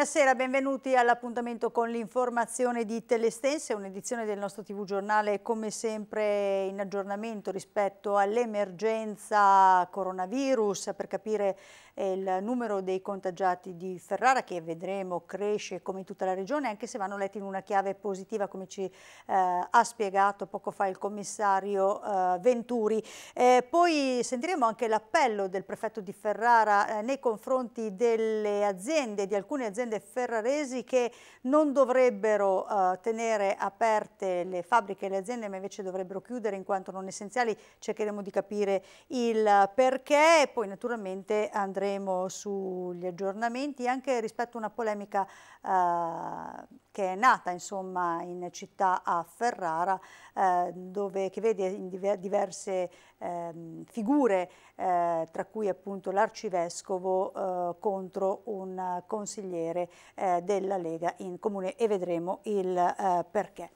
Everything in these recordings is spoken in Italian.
Buonasera, benvenuti all'appuntamento con l'informazione di Telestense, un'edizione del nostro TV giornale come sempre in aggiornamento rispetto all'emergenza coronavirus per capire il numero dei contagiati di Ferrara che vedremo cresce come in tutta la regione anche se vanno letti in una chiave positiva come ci eh, ha spiegato poco fa il commissario eh, Venturi. Eh, poi sentiremo anche l'appello del prefetto di Ferrara eh, nei confronti delle aziende, di alcune aziende ferraresi che non dovrebbero eh, tenere aperte le fabbriche e le aziende ma invece dovrebbero chiudere in quanto non essenziali, cercheremo di capire il perché e poi naturalmente andremo torneremo sugli aggiornamenti anche rispetto a una polemica eh, che è nata insomma in città a Ferrara, eh, dove, che vede diverse eh, figure, eh, tra cui appunto l'arcivescovo eh, contro un consigliere eh, della Lega in comune e vedremo il eh, perché.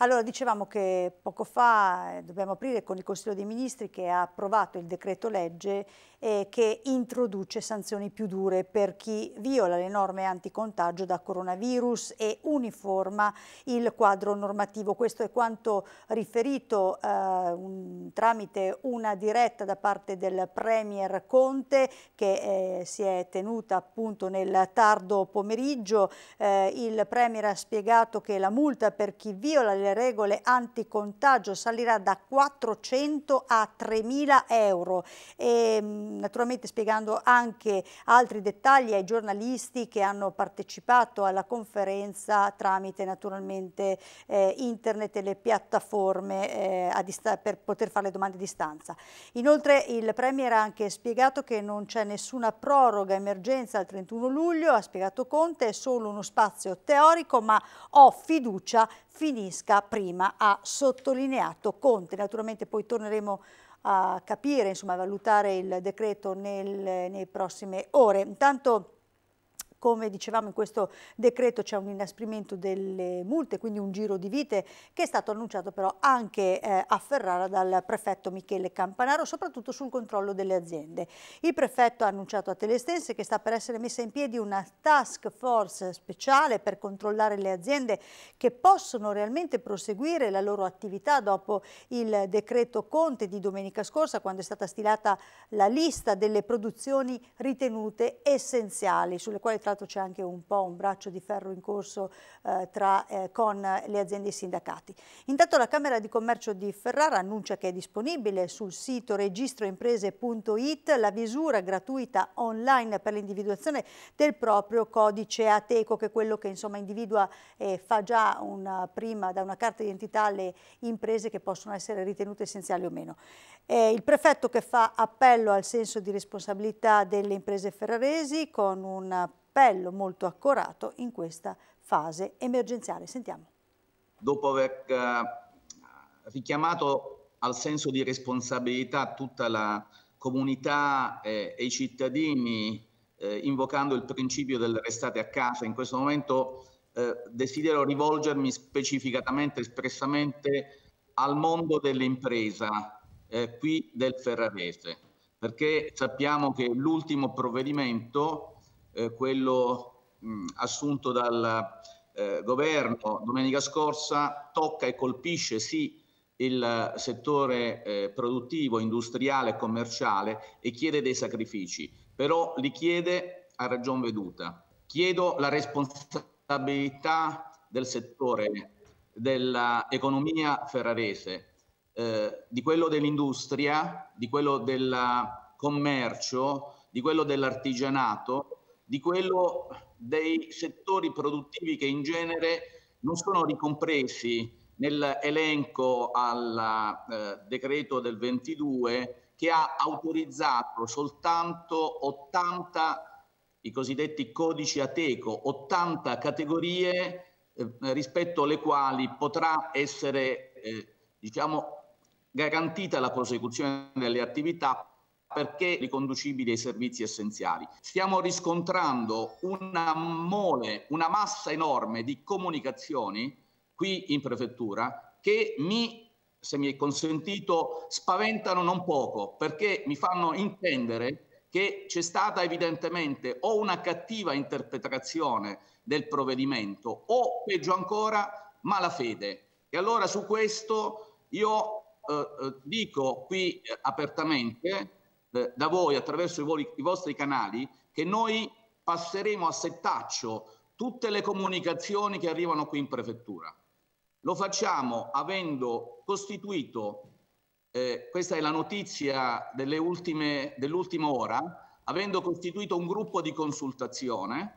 Allora dicevamo che poco fa dobbiamo aprire con il Consiglio dei Ministri che ha approvato il decreto legge che introduce sanzioni più dure per chi viola le norme anticontagio da coronavirus e uniformità uniforma il quadro normativo. Questo è quanto riferito eh, un, tramite una diretta da parte del Premier Conte che eh, si è tenuta appunto nel tardo pomeriggio. Eh, il Premier ha spiegato che la multa per chi viola le regole anticontagio salirà da 400 a 3.000 euro e mm, naturalmente spiegando anche altri dettagli ai giornalisti che hanno partecipato alla conferenza tramite naturalmente eh, internet e le piattaforme eh, per poter fare le domande a distanza. Inoltre il Premier ha anche spiegato che non c'è nessuna proroga emergenza al 31 luglio, ha spiegato Conte, è solo uno spazio teorico ma ho fiducia finisca prima, ha sottolineato Conte. Naturalmente poi torneremo a capire, insomma a valutare il decreto nel, nei prossime ore. Intanto come dicevamo in questo decreto c'è un inasprimento delle multe, quindi un giro di vite che è stato annunciato però anche eh, a Ferrara dal prefetto Michele Campanaro, soprattutto sul controllo delle aziende. Il prefetto ha annunciato a Telestense che sta per essere messa in piedi una task force speciale per controllare le aziende che possono realmente proseguire la loro attività dopo il decreto Conte di domenica scorsa quando è stata stilata la lista delle produzioni ritenute essenziali sulle quali tra c'è anche un po' un braccio di ferro in corso eh, tra, eh, con le aziende e i sindacati. Intanto la Camera di Commercio di Ferrara annuncia che è disponibile sul sito registroimprese.it la visura gratuita online per l'individuazione del proprio codice ATECO, che è quello che insomma individua e fa già una, prima da una carta d'identità le imprese che possono essere ritenute essenziali o meno. Eh, il prefetto che fa appello al senso di responsabilità delle imprese ferraresi con un appello molto accorato in questa fase emergenziale. Sentiamo. Dopo aver eh, richiamato al senso di responsabilità tutta la comunità eh, e i cittadini, eh, invocando il principio del restate a casa, in questo momento eh, desidero rivolgermi specificatamente, espressamente al mondo dell'impresa eh, qui del Ferrarese, perché sappiamo che l'ultimo provvedimento eh, quello mh, mm, assunto dal eh, governo domenica scorsa, tocca e colpisce sì il settore eh, produttivo, industriale e commerciale e chiede dei sacrifici, però li chiede a ragion veduta. Chiedo la responsabilità del settore dell'economia ferrarese, eh, di quello dell'industria, di quello del commercio, di quello dell'artigianato di quello dei settori produttivi che in genere non sono ricompresi nell'elenco al eh, decreto del 22 che ha autorizzato soltanto 80, i cosiddetti codici ateco, 80 categorie eh, rispetto alle quali potrà essere eh, diciamo, garantita la prosecuzione delle attività perché riconducibili ai servizi essenziali. Stiamo riscontrando una mole, una massa enorme di comunicazioni qui in prefettura che mi se mi è consentito, spaventano non poco perché mi fanno intendere che c'è stata evidentemente o una cattiva interpretazione del provvedimento o peggio ancora malafede. E allora su questo io eh, eh dico qui eh, apertamente eh, da voi attraverso i, voli, i vostri canali che noi passeremo a settaccio tutte le comunicazioni che arrivano qui in prefettura. Lo facciamo avendo costituito, eh, questa è la notizia dell'ultima ora, avendo costituito un gruppo di consultazione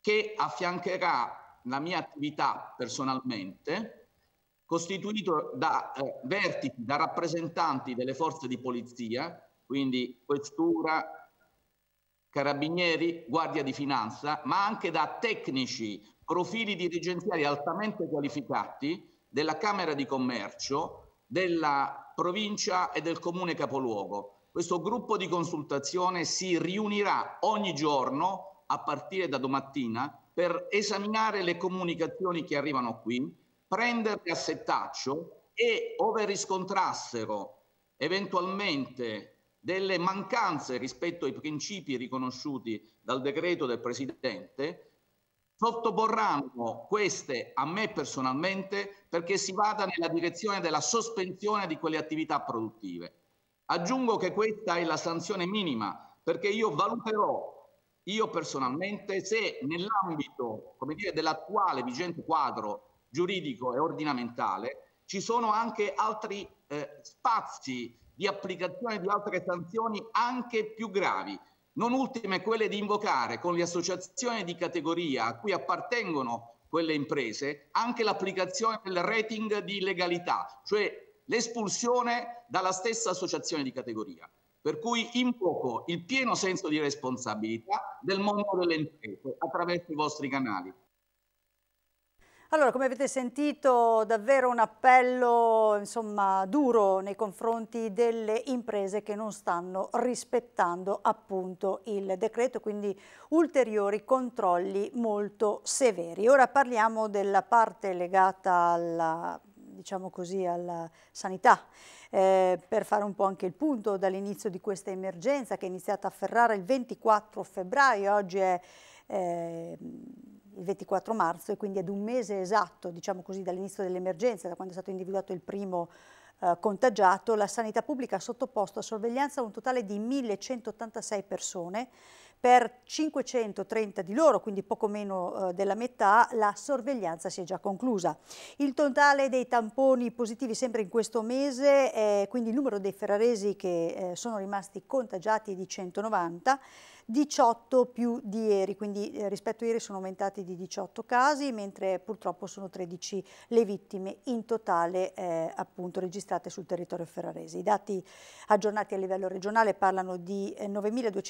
che affiancherà la mia attività personalmente, costituito da eh, vertici, da rappresentanti delle forze di polizia, quindi questura, carabinieri, guardia di finanza, ma anche da tecnici, profili dirigenziali altamente qualificati della Camera di Commercio, della provincia e del comune capoluogo. Questo gruppo di consultazione si riunirà ogni giorno a partire da domattina per esaminare le comunicazioni che arrivano qui, prenderle a settaccio e ove riscontrassero eventualmente delle mancanze rispetto ai principi riconosciuti dal decreto del Presidente, sottoporranno queste a me personalmente perché si vada nella direzione della sospensione di quelle attività produttive. Aggiungo che questa è la sanzione minima perché io valuterò io personalmente se nell'ambito dell'attuale vigente quadro giuridico e ordinamentale ci sono anche altri eh, spazi di applicazione di altre sanzioni anche più gravi, non ultime quelle di invocare con le associazioni di categoria a cui appartengono quelle imprese anche l'applicazione del rating di legalità, cioè l'espulsione dalla stessa associazione di categoria. Per cui invoco il pieno senso di responsabilità del mondo delle imprese attraverso i vostri canali. Allora, come avete sentito, davvero un appello insomma, duro nei confronti delle imprese che non stanno rispettando appunto il decreto, quindi ulteriori controlli molto severi. Ora parliamo della parte legata alla diciamo così, alla sanità, eh, per fare un po' anche il punto dall'inizio di questa emergenza che è iniziata a Ferrara il 24 febbraio, oggi è eh, il 24 marzo e quindi ad un mese esatto, diciamo dall'inizio dell'emergenza, da quando è stato individuato il primo eh, contagiato, la sanità pubblica ha sottoposto a sorveglianza un totale di 1186 persone, per 530 di loro, quindi poco meno eh, della metà, la sorveglianza si è già conclusa. Il totale dei tamponi positivi sempre in questo mese, eh, quindi il numero dei ferraresi che eh, sono rimasti contagiati è di 190, 18 più di ieri, quindi eh, rispetto a ieri sono aumentati di 18 casi, mentre purtroppo sono 13 le vittime in totale eh, appunto registrate sul territorio ferrarese. I dati aggiornati a livello regionale parlano di 9.250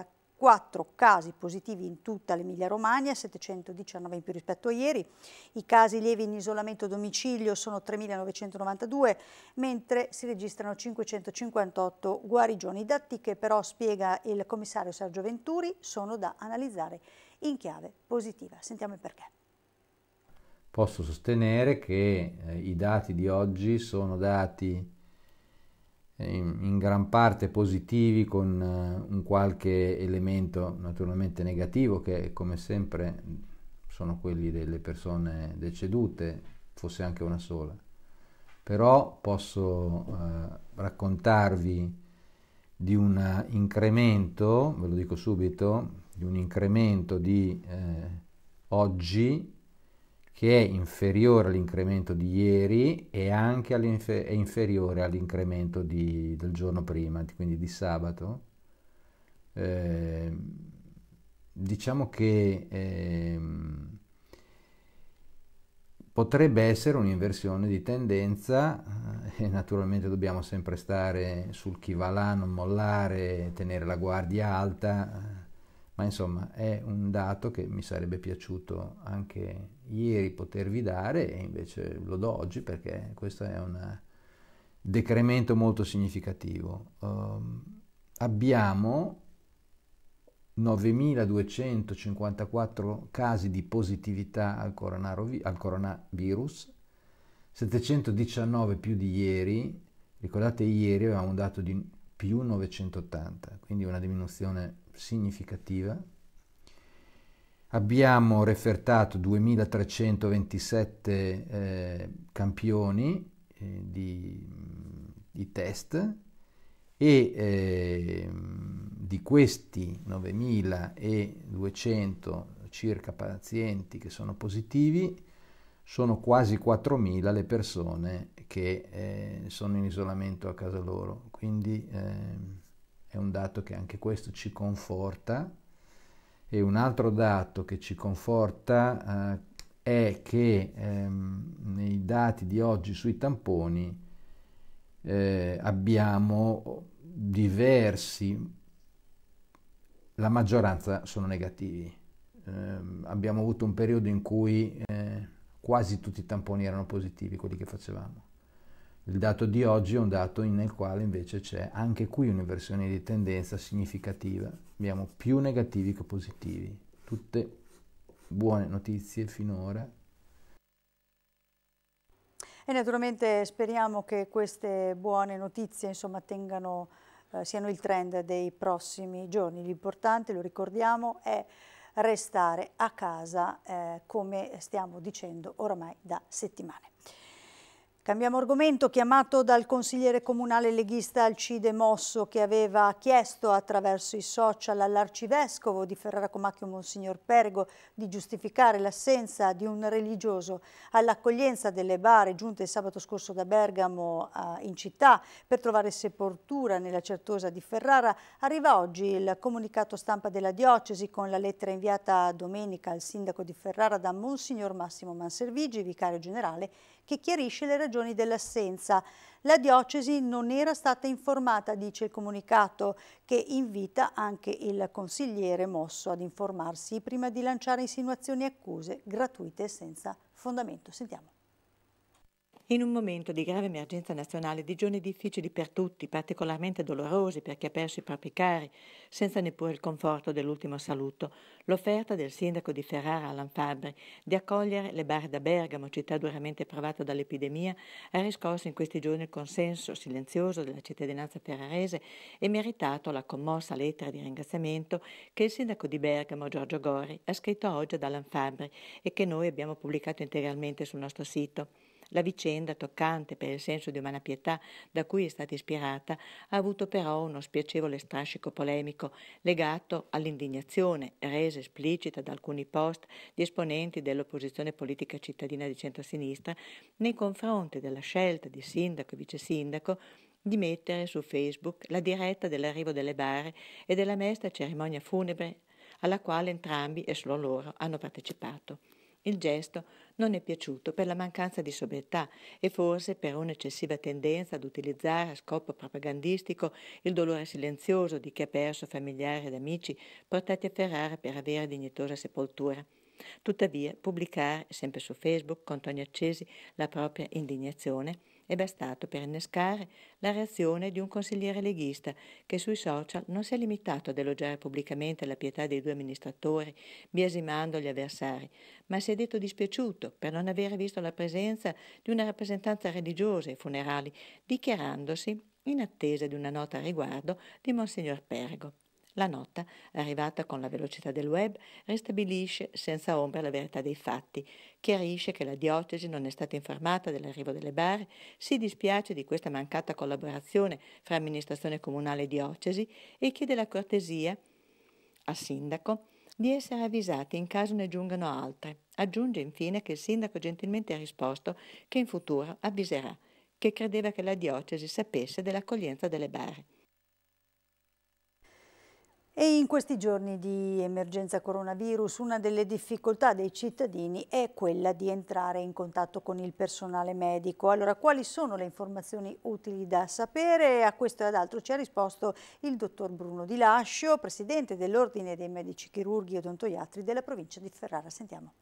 eh, casi 4 casi positivi in tutta l'Emilia Romagna, 719 in più rispetto a ieri. I casi lievi in isolamento domicilio sono 3.992, mentre si registrano 558 guarigioni. I dati che però spiega il commissario Sergio Venturi sono da analizzare in chiave positiva. Sentiamo il perché. Posso sostenere che eh, i dati di oggi sono dati eh, in gran parte positivi con eh, un qualche elemento naturalmente negativo che come sempre sono quelli delle persone decedute, fosse anche una sola. Però posso eh, raccontarvi di un incremento, ve lo dico subito, di un incremento di eh, oggi che è inferiore all'incremento di ieri e anche all'infer- è inferiore all'incremento di, del giorno prima, quindi di sabato. Eh, diciamo che eh, potrebbe essere un'inversione di tendenza eh, e naturalmente dobbiamo sempre stare sul chi va là, non mollare, tenere la guardia alta ma insomma è un dato che mi sarebbe piaciuto anche ieri potervi dare e invece lo do oggi perché questo è un decremento molto significativo. Um, abbiamo 9.254 casi di positività al, al coronavirus, 719 più di ieri, ricordate ieri avevamo un dato di più 980, quindi una diminuzione significativa. Abbiamo refertato 2327 eh, campioni eh, di, di, test e eh, di questi 9200 circa pazienti che sono positivi sono quasi 4.000 le persone che eh, sono in isolamento a casa loro. Quindi, ehm, è un dato che anche questo ci conforta. E un altro dato che ci conforta eh, è che ehm, nei dati di oggi sui tamponi eh, abbiamo diversi, la maggioranza sono negativi. Eh, abbiamo avuto un periodo in cui eh, quasi tutti i tamponi erano positivi, quelli che facevamo. Il dato di oggi è un dato nel quale invece c'è anche qui un'inversione di tendenza significativa. Abbiamo più negativi che positivi. Tutte buone notizie finora. E naturalmente speriamo che queste buone notizie insomma, tengano, eh, siano il trend dei prossimi giorni. L'importante, lo ricordiamo, è restare a casa eh, come stiamo dicendo oramai da settimane. Cambiamo argomento, chiamato dal consigliere comunale leghista Alcide Mosso che aveva chiesto attraverso i social all'arcivescovo di Ferrara Comacchio Monsignor Perego di giustificare l'assenza di un religioso all'accoglienza delle bare giunte sabato scorso da Bergamo eh, in città per trovare sepoltura nella Certosa di Ferrara, arriva oggi il comunicato stampa della diocesi con la lettera inviata domenica al sindaco di Ferrara da Monsignor Massimo Manservigi, vicario generale che chiarisce le ragioni dell'assenza. La diocesi non era stata informata, dice il comunicato, che invita anche il consigliere mosso ad informarsi prima di lanciare insinuazioni e accuse gratuite senza fondamento. Sentiamo. In un momento di grave emergenza nazionale, di giorni difficili per tutti, particolarmente dolorosi per chi ha perso i propri cari, senza neppure il conforto dell'ultimo saluto, l'offerta del sindaco di Ferrara Alan Fabri di accogliere le bar da Bergamo, città duramente provata dall'epidemia, ha riscosso in questi giorni il consenso silenzioso della cittadinanza ferrarese e meritato la commossa lettera di ringraziamento che il sindaco di Bergamo Giorgio Gori ha scritto oggi ad Alan Fabri e che noi abbiamo pubblicato integralmente sul nostro sito. La vicenda, toccante per il senso di umana pietà da cui è stata ispirata, ha avuto però uno spiacevole strascico polemico legato all'indignazione resa esplicita da alcuni post di esponenti dell'opposizione politica cittadina di centrosinistra nei confronti della scelta di sindaco e vice sindaco di mettere su Facebook la diretta dell'arrivo delle bare e della mesta cerimonia funebre alla quale entrambi e solo loro hanno partecipato. Il gesto non è piaciuto per la mancanza di sobrietà e forse per un'eccessiva tendenza ad utilizzare a scopo propagandistico il dolore silenzioso di chi ha perso familiari ed amici portati a Ferrara per avere dignitosa sepoltura. Tuttavia, pubblicare sempre su Facebook con toni accesi la propria indignazione è bastato per innescare la reazione di un consigliere leghista che sui social non si è limitato ad elogiare pubblicamente la pietà dei due amministratori, biasimando gli avversari, ma si è detto dispiaciuto per non aver visto la presenza di una rappresentanza religiosa ai funerali, dichiarandosi in attesa di una nota a riguardo di Monsignor Pergo. La nota, arrivata con la velocità del web, ristabilisce senza ombra la verità dei fatti, chiarisce che la diocesi non è stata informata dell'arrivo delle bare, si dispiace di questa mancata collaborazione fra amministrazione comunale e diocesi e chiede la cortesia al sindaco di essere avvisati in caso ne giungano altre. Aggiunge infine che il sindaco gentilmente ha risposto che in futuro avviserà che credeva che la diocesi sapesse dell'accoglienza delle bare. E in questi giorni di emergenza coronavirus una delle difficoltà dei cittadini è quella di entrare in contatto con il personale medico. Allora quali sono le informazioni utili da sapere? A questo e ad altro ci ha risposto il dottor Bruno Di Lascio, presidente dell'Ordine dei Medici Chirurghi e Odontoiatri della provincia di Ferrara. Sentiamo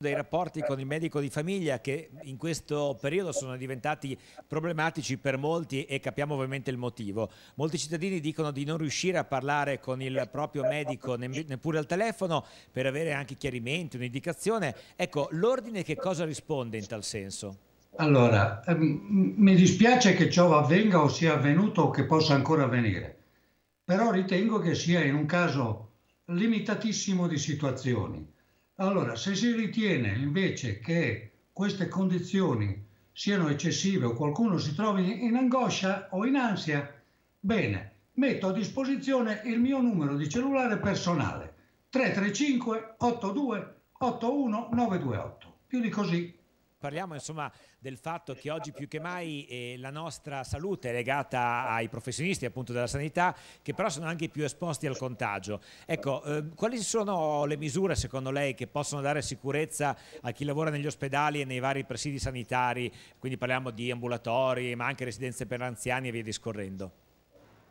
dei rapporti con il medico di famiglia che in questo periodo sono diventati problematici per molti e capiamo ovviamente il motivo. Molti cittadini dicono di non riuscire a parlare con il proprio medico neppure al telefono per avere anche chiarimenti, un'indicazione. Ecco, l'ordine che cosa risponde in tal senso? Allora, ehm, mi dispiace che ciò avvenga o sia avvenuto o che possa ancora avvenire, però ritengo che sia in un caso limitatissimo di situazioni allora, se si ritiene invece che queste condizioni siano eccessive o qualcuno si trovi in angoscia o in ansia, bene, metto a disposizione il mio numero di cellulare personale 335 82 81 928. Più di così Parliamo insomma del fatto che oggi più che mai eh, la nostra salute è legata ai professionisti appunto della sanità che però sono anche più esposti al contagio. Ecco, eh, quali sono le misure secondo lei che possono dare sicurezza a chi lavora negli ospedali e nei vari presidi sanitari? Quindi parliamo di ambulatori ma anche residenze per anziani e via discorrendo.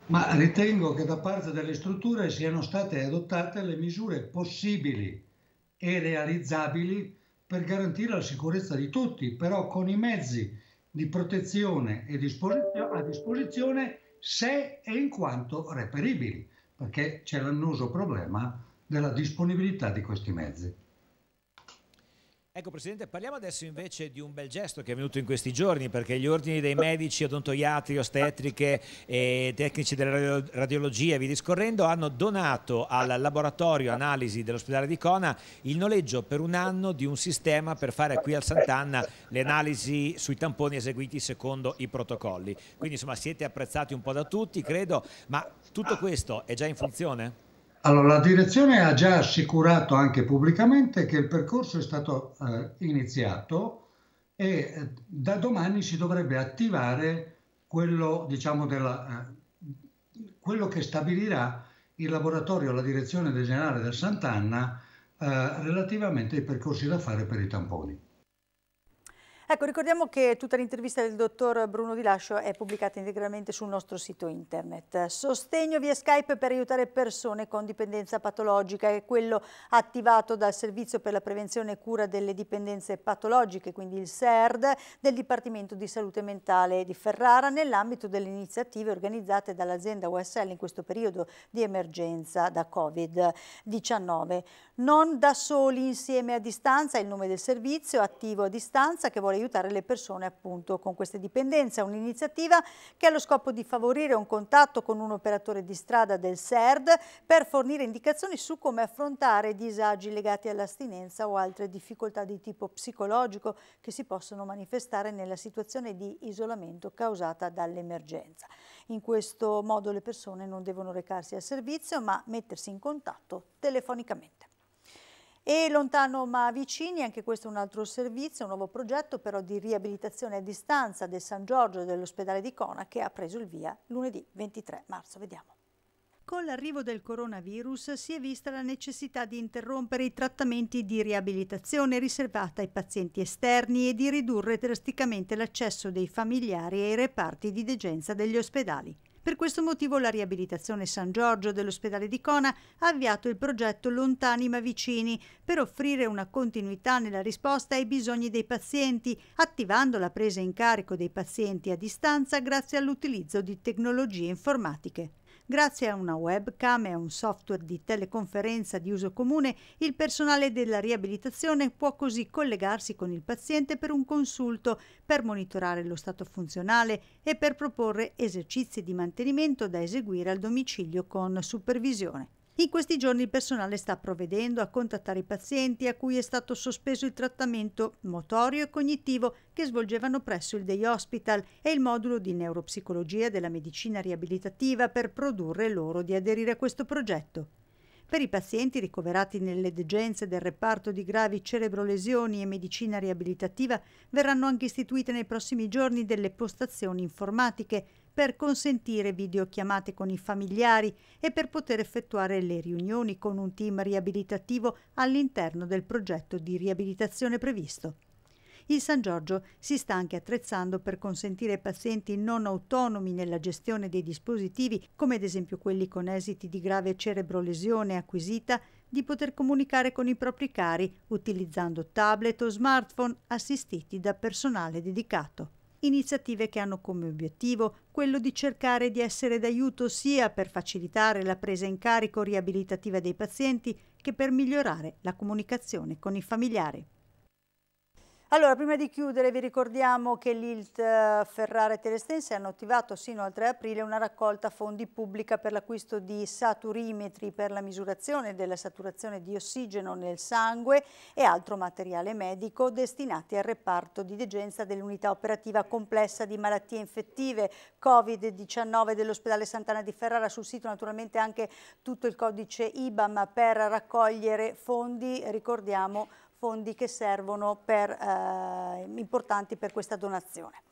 Ma ritengo che da parte delle strutture siano state adottate le misure possibili e realizzabili per garantire la sicurezza di tutti, però con i mezzi di protezione a disposizione se e in quanto reperibili, perché c'è l'annoso problema della disponibilità di questi mezzi. Ecco Presidente, parliamo adesso invece di un bel gesto che è venuto in questi giorni perché gli ordini dei medici, odontoiatri, ostetriche e tecnici della radiologia e via discorrendo hanno donato al laboratorio analisi dell'ospedale di Cona il noleggio per un anno di un sistema per fare qui al Sant'Anna le analisi sui tamponi eseguiti secondo i protocolli. Quindi insomma siete apprezzati un po' da tutti credo, ma tutto questo è già in funzione? Allora, la direzione ha già assicurato anche pubblicamente che il percorso è stato eh, iniziato e eh, da domani si dovrebbe attivare quello, diciamo, della, eh, quello che stabilirà il laboratorio, la direzione generale del Sant'Anna eh, relativamente ai percorsi da fare per i tamponi. Ecco, ricordiamo che tutta l'intervista del dottor Bruno Di Lascio è pubblicata integralmente sul nostro sito internet. Sostegno via Skype per aiutare persone con dipendenza patologica è quello attivato dal Servizio per la Prevenzione e Cura delle Dipendenze Patologiche, quindi il SERD, del Dipartimento di Salute Mentale di Ferrara nell'ambito delle iniziative organizzate dall'azienda USL in questo periodo di emergenza da Covid-19. Non da soli insieme a distanza, è il nome del servizio attivo a distanza che vuole aiutare le persone appunto con queste dipendenze. Un'iniziativa che ha lo scopo di favorire un contatto con un operatore di strada del SERD per fornire indicazioni su come affrontare disagi legati all'astinenza o altre difficoltà di tipo psicologico che si possono manifestare nella situazione di isolamento causata dall'emergenza. In questo modo le persone non devono recarsi al servizio ma mettersi in contatto telefonicamente. E lontano ma vicini, anche questo è un altro servizio, un nuovo progetto però di riabilitazione a distanza del San Giorgio e dell'ospedale di Cona che ha preso il via lunedì 23 marzo. Vediamo. Con l'arrivo del coronavirus si è vista la necessità di interrompere i trattamenti di riabilitazione riservata ai pazienti esterni e di ridurre drasticamente l'accesso dei familiari ai reparti di degenza degli ospedali. Per questo motivo la riabilitazione San Giorgio dell'ospedale di Cona ha avviato il progetto Lontani ma vicini per offrire una continuità nella risposta ai bisogni dei pazienti, attivando la presa in carico dei pazienti a distanza grazie all'utilizzo di tecnologie informatiche. Grazie a una webcam e a un software di teleconferenza di uso comune, il personale della riabilitazione può così collegarsi con il paziente per un consulto, per monitorare lo stato funzionale e per proporre esercizi di mantenimento da eseguire al domicilio con supervisione. In questi giorni il personale sta provvedendo a contattare i pazienti a cui è stato sospeso il trattamento motorio e cognitivo che svolgevano presso il Day Hospital e il modulo di neuropsicologia della medicina riabilitativa per produrre loro di aderire a questo progetto. Per i pazienti ricoverati nelle degenze del reparto di gravi cerebrolesioni e medicina riabilitativa verranno anche istituite nei prossimi giorni delle postazioni informatiche per consentire videochiamate con i familiari e per poter effettuare le riunioni con un team riabilitativo all'interno del progetto di riabilitazione previsto il San Giorgio si sta anche attrezzando per consentire ai pazienti non autonomi nella gestione dei dispositivi, come ad esempio quelli con esiti di grave cerebrolesione acquisita, di poter comunicare con i propri cari utilizzando tablet o smartphone assistiti da personale dedicato iniziative che hanno come obiettivo quello di cercare di essere d'aiuto sia per facilitare la presa in carico riabilitativa dei pazienti che per migliorare la comunicazione con i familiari. Allora, prima di chiudere vi ricordiamo che l'ILT eh, Ferrara e Telestense hanno attivato sino al 3 aprile una raccolta fondi pubblica per l'acquisto di saturimetri per la misurazione della saturazione di ossigeno nel sangue e altro materiale medico destinati al reparto di degenza dell'unità operativa complessa di malattie infettive Covid-19 dell'ospedale Sant'Anna di Ferrara, sul sito naturalmente anche tutto il codice IBAM per raccogliere fondi, ricordiamo, fondi che servono per, eh, importanti per questa donazione.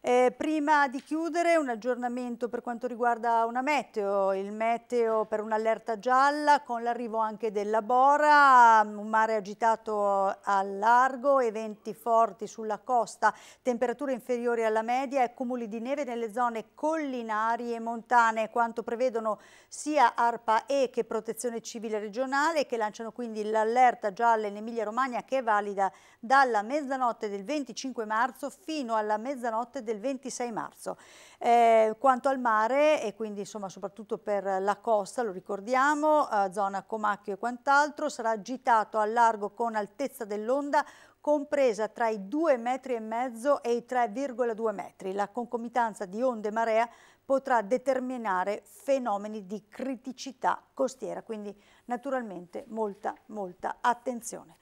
Eh, prima di chiudere un aggiornamento per quanto riguarda una meteo, il meteo per un'allerta gialla con l'arrivo anche della bora, un mare agitato al largo eventi forti sulla costa, temperature inferiori alla media e cumuli di neve nelle zone collinari e montane, quanto prevedono sia ARPA E che Protezione Civile Regionale che lanciano quindi l'allerta gialla in Emilia Romagna che è valida dalla mezzanotte del 25 marzo fino alla mezzanotte del del 26 marzo. Eh, quanto al mare e quindi insomma soprattutto per la costa, lo ricordiamo, eh, zona Comacchio e quant'altro, sarà agitato a largo con altezza dell'onda compresa tra i 2,5 metri e mezzo e i 3,2 metri. La concomitanza di onde e marea potrà determinare fenomeni di criticità costiera, quindi naturalmente molta, molta attenzione.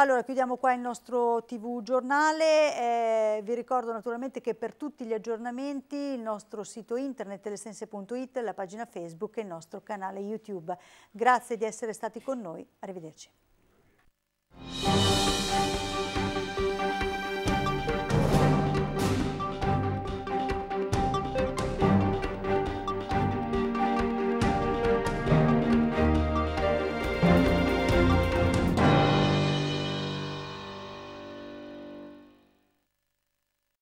Allora, chiudiamo qua il nostro TV giornale. Eh, vi ricordo naturalmente che per tutti gli aggiornamenti il nostro sito internet telesense.it, la pagina Facebook e il nostro canale YouTube. Grazie di essere stati con noi. Arrivederci.